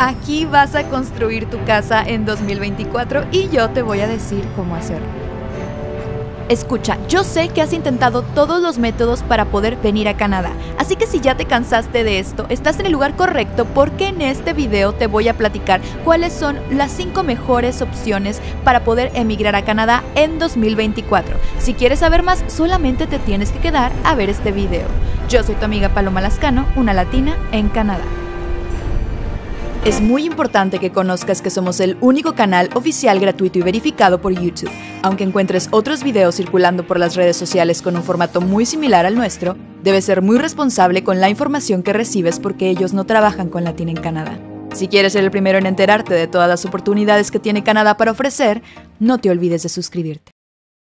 Aquí vas a construir tu casa en 2024 y yo te voy a decir cómo hacerlo. Escucha, yo sé que has intentado todos los métodos para poder venir a Canadá, así que si ya te cansaste de esto, estás en el lugar correcto porque en este video te voy a platicar cuáles son las 5 mejores opciones para poder emigrar a Canadá en 2024. Si quieres saber más, solamente te tienes que quedar a ver este video. Yo soy tu amiga Paloma Lascano, una latina en Canadá. Es muy importante que conozcas que somos el único canal oficial gratuito y verificado por YouTube. Aunque encuentres otros videos circulando por las redes sociales con un formato muy similar al nuestro, debes ser muy responsable con la información que recibes porque ellos no trabajan con Latina en Canadá. Si quieres ser el primero en enterarte de todas las oportunidades que tiene Canadá para ofrecer, no te olvides de suscribirte.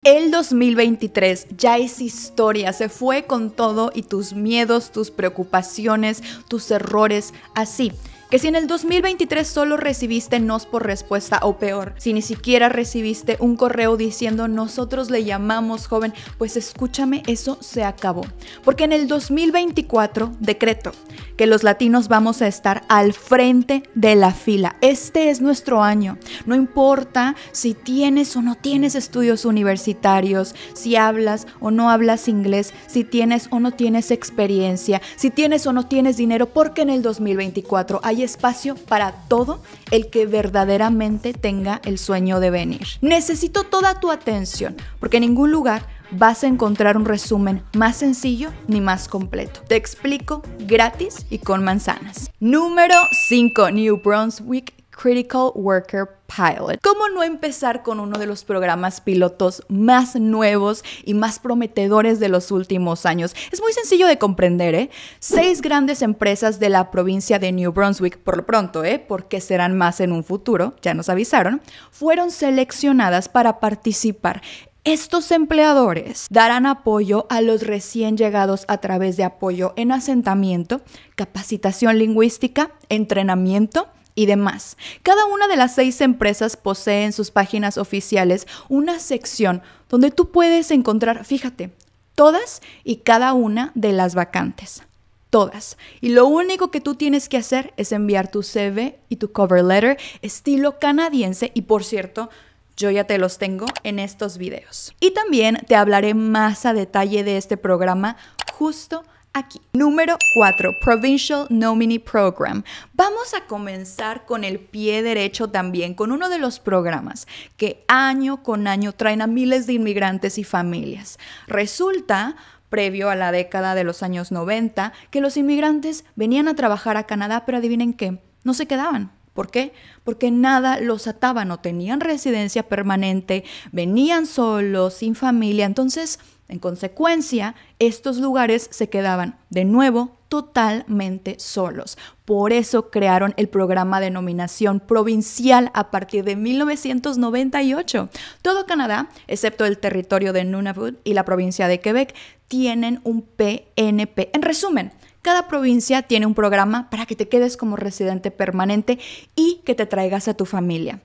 El 2023 ya es historia, se fue con todo y tus miedos, tus preocupaciones, tus errores, así que si en el 2023 solo recibiste nos por respuesta o peor, si ni siquiera recibiste un correo diciendo nosotros le llamamos joven, pues escúchame, eso se acabó. Porque en el 2024 decreto que los latinos vamos a estar al frente de la fila. Este es nuestro año. No importa si tienes o no tienes estudios universitarios, si hablas o no hablas inglés, si tienes o no tienes experiencia, si tienes o no tienes dinero, porque en el 2024 hay espacio para todo el que verdaderamente tenga el sueño de venir. Necesito toda tu atención, porque en ningún lugar vas a encontrar un resumen más sencillo ni más completo. Te explico gratis y con manzanas. Número 5, New Brunswick, Critical Worker Pilot. ¿Cómo no empezar con uno de los programas pilotos más nuevos y más prometedores de los últimos años? Es muy sencillo de comprender, ¿eh? Seis grandes empresas de la provincia de New Brunswick, por lo pronto, ¿eh? Porque serán más en un futuro, ya nos avisaron, fueron seleccionadas para participar estos empleadores darán apoyo a los recién llegados a través de apoyo en asentamiento, capacitación lingüística, entrenamiento, y demás. Cada una de las seis empresas posee en sus páginas oficiales una sección donde tú puedes encontrar, fíjate, todas y cada una de las vacantes. Todas. Y lo único que tú tienes que hacer es enviar tu CV y tu cover letter estilo canadiense. Y por cierto, yo ya te los tengo en estos videos. Y también te hablaré más a detalle de este programa justo aquí. Número 4. Provincial Nominee Program. Vamos a comenzar con el pie derecho también, con uno de los programas que año con año traen a miles de inmigrantes y familias. Resulta previo a la década de los años 90, que los inmigrantes venían a trabajar a Canadá, pero adivinen qué, no se quedaban. ¿Por qué? Porque nada los ataba, no tenían residencia permanente, venían solos, sin familia. Entonces, en consecuencia, estos lugares se quedaban de nuevo totalmente solos. Por eso crearon el programa de nominación provincial a partir de 1998. Todo Canadá, excepto el territorio de Nunavut y la provincia de Quebec, tienen un PNP. En resumen, cada provincia tiene un programa para que te quedes como residente permanente y que te traigas a tu familia.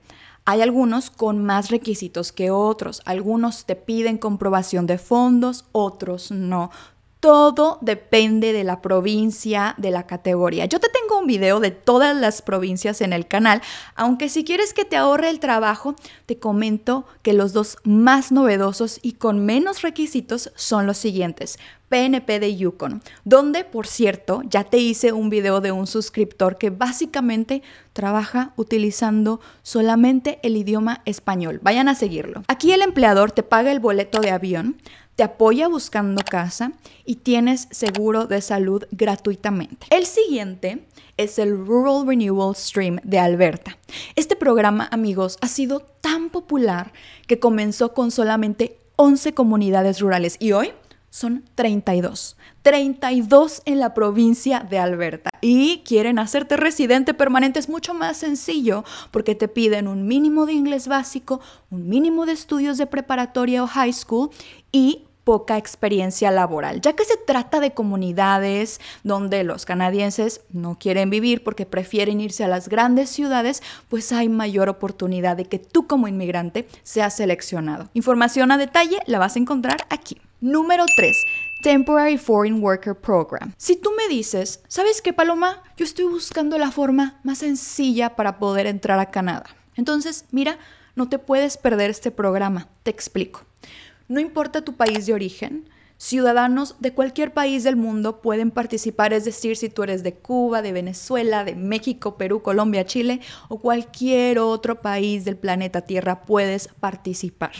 Hay algunos con más requisitos que otros, algunos te piden comprobación de fondos, otros no. Todo depende de la provincia, de la categoría. Yo te tengo un video de todas las provincias en el canal, aunque si quieres que te ahorre el trabajo, te comento que los dos más novedosos y con menos requisitos son los siguientes. PNP de Yukon, donde, por cierto, ya te hice un video de un suscriptor que básicamente trabaja utilizando solamente el idioma español. Vayan a seguirlo. Aquí el empleador te paga el boleto de avión, te apoya buscando casa y tienes seguro de salud gratuitamente. El siguiente es el Rural Renewal Stream de Alberta. Este programa, amigos, ha sido tan popular que comenzó con solamente 11 comunidades rurales y hoy son 32. 32 en la provincia de Alberta. Y quieren hacerte residente permanente. Es mucho más sencillo porque te piden un mínimo de inglés básico, un mínimo de estudios de preparatoria o high school y poca experiencia laboral, ya que se trata de comunidades donde los canadienses no quieren vivir porque prefieren irse a las grandes ciudades, pues hay mayor oportunidad de que tú como inmigrante seas seleccionado. Información a detalle la vas a encontrar aquí. Número 3. Temporary Foreign Worker Program. Si tú me dices, ¿sabes qué, Paloma? Yo estoy buscando la forma más sencilla para poder entrar a Canadá. Entonces, mira, no te puedes perder este programa. Te explico. No importa tu país de origen, ciudadanos de cualquier país del mundo pueden participar, es decir, si tú eres de Cuba, de Venezuela, de México, Perú, Colombia, Chile o cualquier otro país del planeta Tierra, puedes participar.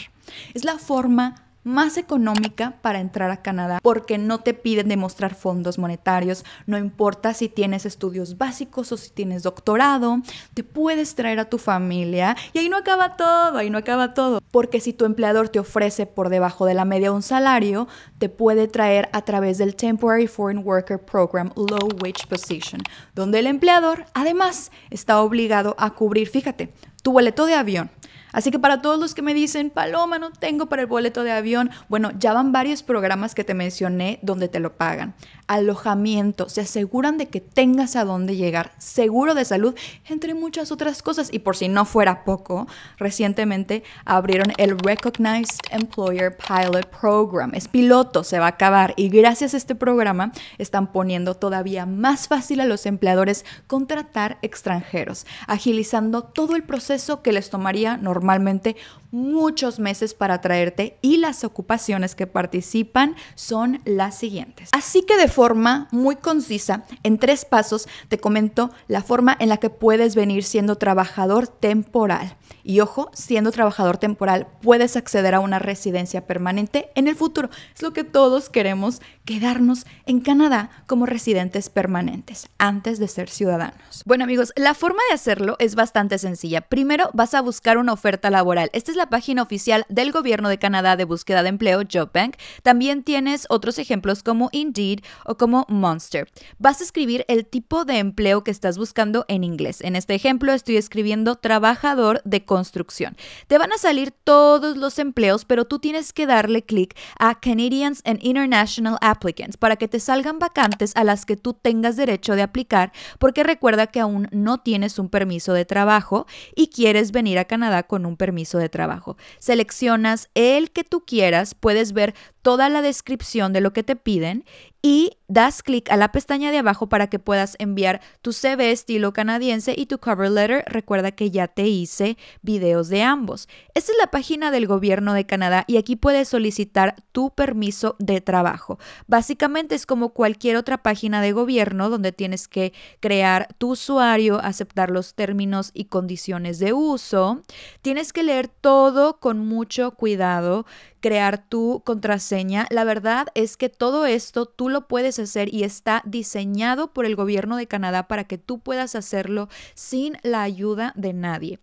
Es la forma más económica para entrar a Canadá porque no te piden demostrar fondos monetarios, no importa si tienes estudios básicos o si tienes doctorado, te puedes traer a tu familia y ahí no acaba todo, ahí no acaba todo, porque si tu empleador te ofrece por debajo de la media un salario, te puede traer a través del Temporary Foreign Worker Program Low Wage Position, donde el empleador además está obligado a cubrir, fíjate, tu boleto de avión, Así que para todos los que me dicen, Paloma, no tengo para el boleto de avión, bueno, ya van varios programas que te mencioné donde te lo pagan. Alojamiento, se aseguran de que tengas a dónde llegar, seguro de salud, entre muchas otras cosas. Y por si no fuera poco, recientemente abrieron el Recognized Employer Pilot Program. Es piloto, se va a acabar. Y gracias a este programa están poniendo todavía más fácil a los empleadores contratar extranjeros, agilizando todo el proceso que les tomaría normalmente normalmente muchos meses para traerte y las ocupaciones que participan son las siguientes. Así que de forma muy concisa, en tres pasos, te comento la forma en la que puedes venir siendo trabajador temporal. Y ojo, siendo trabajador temporal puedes acceder a una residencia permanente en el futuro. Es lo que todos queremos, quedarnos en Canadá como residentes permanentes antes de ser ciudadanos. Bueno amigos, la forma de hacerlo es bastante sencilla. Primero vas a buscar una oferta laboral. Esta es la página oficial del Gobierno de Canadá de búsqueda de empleo, Bank, también tienes otros ejemplos como Indeed o como Monster. Vas a escribir el tipo de empleo que estás buscando en inglés. En este ejemplo estoy escribiendo trabajador de construcción. Te van a salir todos los empleos, pero tú tienes que darle clic a Canadians and International Applicants para que te salgan vacantes a las que tú tengas derecho de aplicar, porque recuerda que aún no tienes un permiso de trabajo y quieres venir a Canadá con un permiso de trabajo. Seleccionas el que tú quieras, puedes ver toda la descripción de lo que te piden y das clic a la pestaña de abajo para que puedas enviar tu CV estilo canadiense y tu cover letter. Recuerda que ya te hice videos de ambos. Esta es la página del gobierno de Canadá y aquí puedes solicitar tu permiso de trabajo. Básicamente es como cualquier otra página de gobierno donde tienes que crear tu usuario, aceptar los términos y condiciones de uso. Tienes que leer todo con mucho cuidado crear tu contraseña. La verdad es que todo esto tú lo puedes hacer y está diseñado por el gobierno de Canadá para que tú puedas hacerlo sin la ayuda de nadie.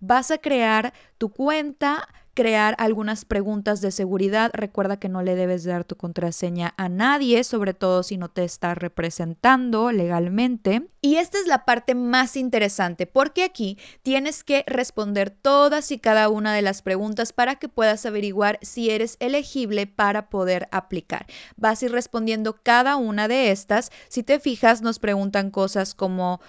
Vas a crear tu cuenta, crear algunas preguntas de seguridad. Recuerda que no le debes dar tu contraseña a nadie, sobre todo si no te está representando legalmente. Y esta es la parte más interesante, porque aquí tienes que responder todas y cada una de las preguntas para que puedas averiguar si eres elegible para poder aplicar. Vas a ir respondiendo cada una de estas. Si te fijas, nos preguntan cosas como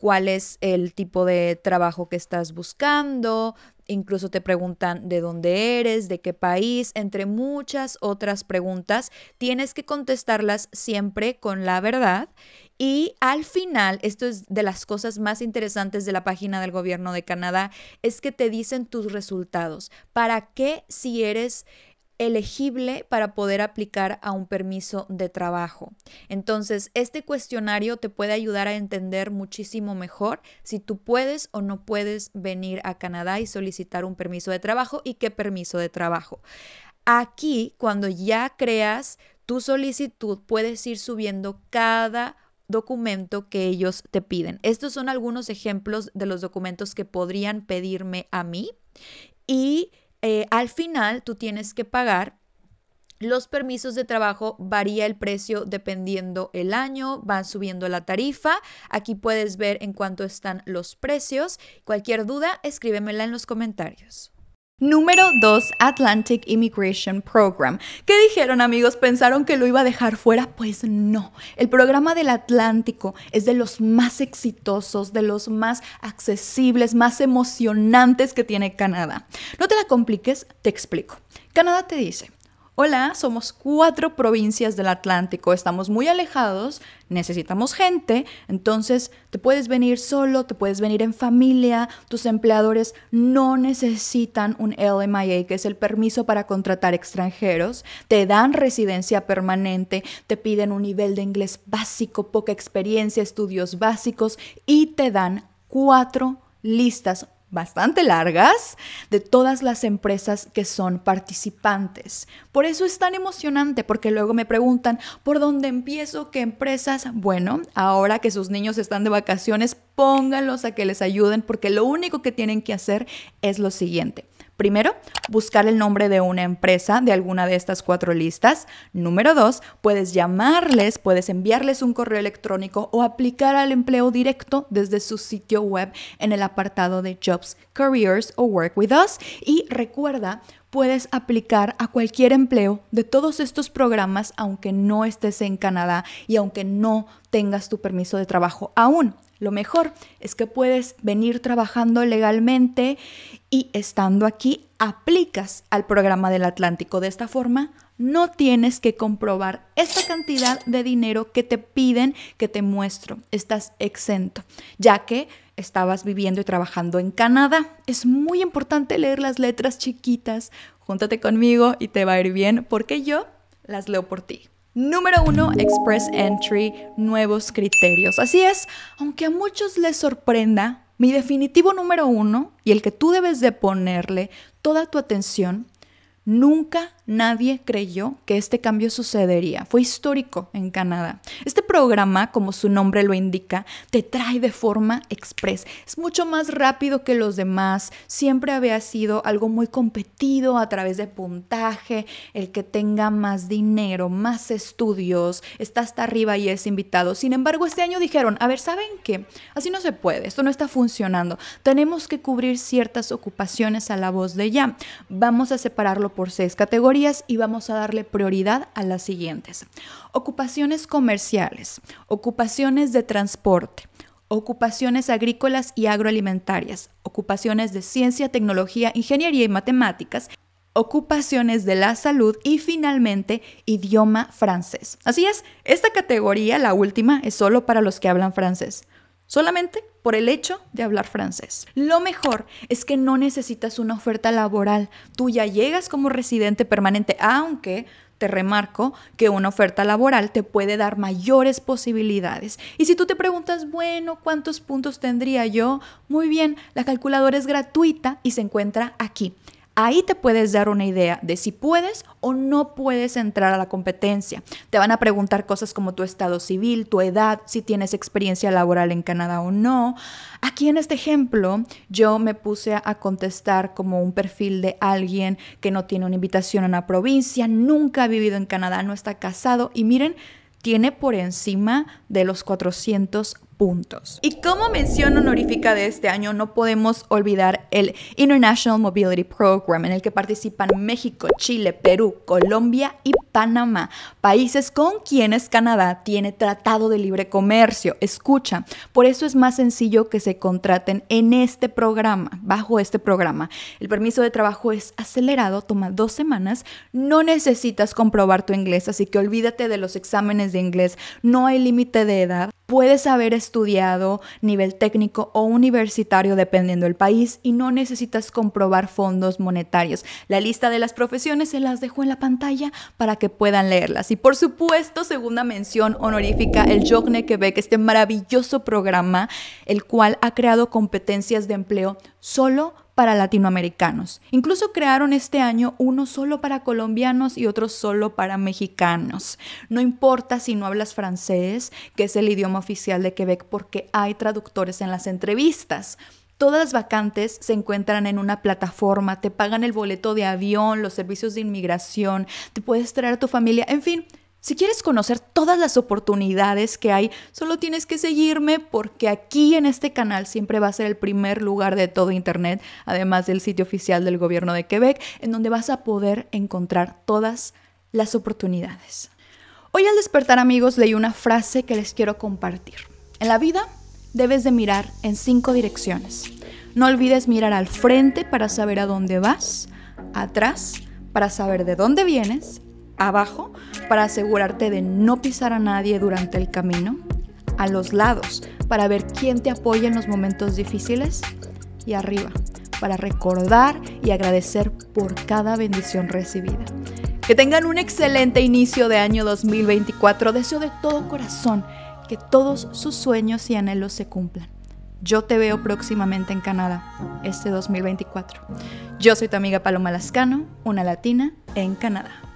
cuál es el tipo de trabajo que estás buscando, incluso te preguntan de dónde eres, de qué país, entre muchas otras preguntas. Tienes que contestarlas siempre con la verdad. Y al final, esto es de las cosas más interesantes de la página del gobierno de Canadá, es que te dicen tus resultados. ¿Para qué si eres elegible para poder aplicar a un permiso de trabajo. Entonces, este cuestionario te puede ayudar a entender muchísimo mejor si tú puedes o no puedes venir a Canadá y solicitar un permiso de trabajo y qué permiso de trabajo. Aquí, cuando ya creas tu solicitud, puedes ir subiendo cada documento que ellos te piden. Estos son algunos ejemplos de los documentos que podrían pedirme a mí y eh, al final tú tienes que pagar. Los permisos de trabajo varía el precio dependiendo el año, van subiendo la tarifa. Aquí puedes ver en cuánto están los precios. Cualquier duda, escríbemela en los comentarios. Número 2, Atlantic Immigration Program. ¿Qué dijeron amigos? ¿Pensaron que lo iba a dejar fuera? Pues no. El programa del Atlántico es de los más exitosos, de los más accesibles, más emocionantes que tiene Canadá. No te la compliques, te explico. Canadá te dice, hola, somos cuatro provincias del Atlántico, estamos muy alejados, necesitamos gente, entonces te puedes venir solo, te puedes venir en familia, tus empleadores no necesitan un LMIA, que es el permiso para contratar extranjeros, te dan residencia permanente, te piden un nivel de inglés básico, poca experiencia, estudios básicos y te dan cuatro listas bastante largas de todas las empresas que son participantes. Por eso es tan emocionante, porque luego me preguntan, ¿por dónde empiezo? ¿Qué empresas? Bueno, ahora que sus niños están de vacaciones, pónganlos a que les ayuden, porque lo único que tienen que hacer es lo siguiente. Primero, buscar el nombre de una empresa de alguna de estas cuatro listas. Número dos, puedes llamarles, puedes enviarles un correo electrónico o aplicar al empleo directo desde su sitio web en el apartado de Jobs, Careers o Work With Us. Y recuerda, puedes aplicar a cualquier empleo de todos estos programas aunque no estés en Canadá y aunque no tengas tu permiso de trabajo aún. Lo mejor es que puedes venir trabajando legalmente y estando aquí aplicas al programa del Atlántico. De esta forma, no tienes que comprobar esta cantidad de dinero que te piden que te muestro. Estás exento, ya que estabas viviendo y trabajando en Canadá. Es muy importante leer las letras chiquitas. Júntate conmigo y te va a ir bien porque yo las leo por ti. Número uno, Express Entry, nuevos criterios. Así es, aunque a muchos les sorprenda, mi definitivo número uno y el que tú debes de ponerle toda tu atención Nunca nadie creyó que este cambio sucedería. Fue histórico en Canadá. Este programa, como su nombre lo indica, te trae de forma express. Es mucho más rápido que los demás. Siempre había sido algo muy competido a través de puntaje. El que tenga más dinero, más estudios, está hasta arriba y es invitado. Sin embargo, este año dijeron, a ver, ¿saben qué? Así no se puede. Esto no está funcionando. Tenemos que cubrir ciertas ocupaciones a la voz de ya. Vamos a separarlo por seis categorías y vamos a darle prioridad a las siguientes. Ocupaciones comerciales, ocupaciones de transporte, ocupaciones agrícolas y agroalimentarias, ocupaciones de ciencia, tecnología, ingeniería y matemáticas, ocupaciones de la salud y finalmente idioma francés. Así es, esta categoría, la última, es solo para los que hablan francés solamente por el hecho de hablar francés. Lo mejor es que no necesitas una oferta laboral. Tú ya llegas como residente permanente, aunque te remarco que una oferta laboral te puede dar mayores posibilidades. Y si tú te preguntas, bueno, ¿cuántos puntos tendría yo? Muy bien, la calculadora es gratuita y se encuentra aquí. Ahí te puedes dar una idea de si puedes o no puedes entrar a la competencia. Te van a preguntar cosas como tu estado civil, tu edad, si tienes experiencia laboral en Canadá o no. Aquí en este ejemplo yo me puse a contestar como un perfil de alguien que no tiene una invitación a una provincia, nunca ha vivido en Canadá, no está casado y miren, tiene por encima de los 400 y como mención honorífica de este año, no podemos olvidar el International Mobility Program, en el que participan México, Chile, Perú, Colombia y Panamá, países con quienes Canadá tiene tratado de libre comercio. Escucha, por eso es más sencillo que se contraten en este programa, bajo este programa. El permiso de trabajo es acelerado, toma dos semanas, no necesitas comprobar tu inglés, así que olvídate de los exámenes de inglés, no hay límite de edad. Puedes haber estudiado nivel técnico o universitario dependiendo del país y no necesitas comprobar fondos monetarios. La lista de las profesiones se las dejo en la pantalla para que puedan leerlas. Y por supuesto, segunda mención honorífica, el Jogne Quebec, este maravilloso programa, el cual ha creado competencias de empleo solo para latinoamericanos. Incluso crearon este año uno solo para colombianos y otro solo para mexicanos. No importa si no hablas francés, que es el idioma oficial de Quebec, porque hay traductores en las entrevistas. Todas las vacantes se encuentran en una plataforma, te pagan el boleto de avión, los servicios de inmigración, te puedes traer a tu familia, en fin, si quieres conocer todas las oportunidades que hay, solo tienes que seguirme porque aquí en este canal siempre va a ser el primer lugar de todo Internet, además del sitio oficial del gobierno de Quebec, en donde vas a poder encontrar todas las oportunidades. Hoy al despertar amigos leí una frase que les quiero compartir. En la vida debes de mirar en cinco direcciones. No olvides mirar al frente para saber a dónde vas, atrás para saber de dónde vienes, abajo para asegurarte de no pisar a nadie durante el camino, a los lados para ver quién te apoya en los momentos difíciles y arriba para recordar y agradecer por cada bendición recibida. Que tengan un excelente inicio de año 2024. Deseo de todo corazón que todos sus sueños y anhelos se cumplan. Yo te veo próximamente en Canadá, este 2024. Yo soy tu amiga Paloma Lascano, una latina en Canadá.